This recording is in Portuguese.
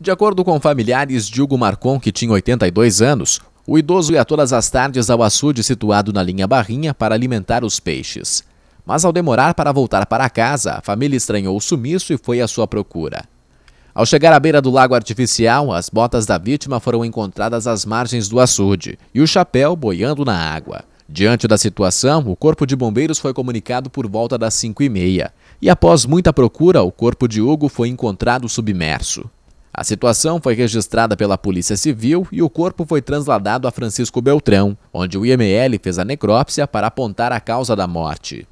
De acordo com familiares de Hugo Marcon, que tinha 82 anos, o idoso ia todas as tardes ao açude situado na linha Barrinha para alimentar os peixes. Mas ao demorar para voltar para casa, a família estranhou o sumiço e foi à sua procura. Ao chegar à beira do lago artificial, as botas da vítima foram encontradas às margens do açude e o chapéu boiando na água. Diante da situação, o corpo de bombeiros foi comunicado por volta das 5 e meia. E após muita procura, o corpo de Hugo foi encontrado submerso. A situação foi registrada pela Polícia Civil e o corpo foi transladado a Francisco Beltrão, onde o IML fez a necrópsia para apontar a causa da morte.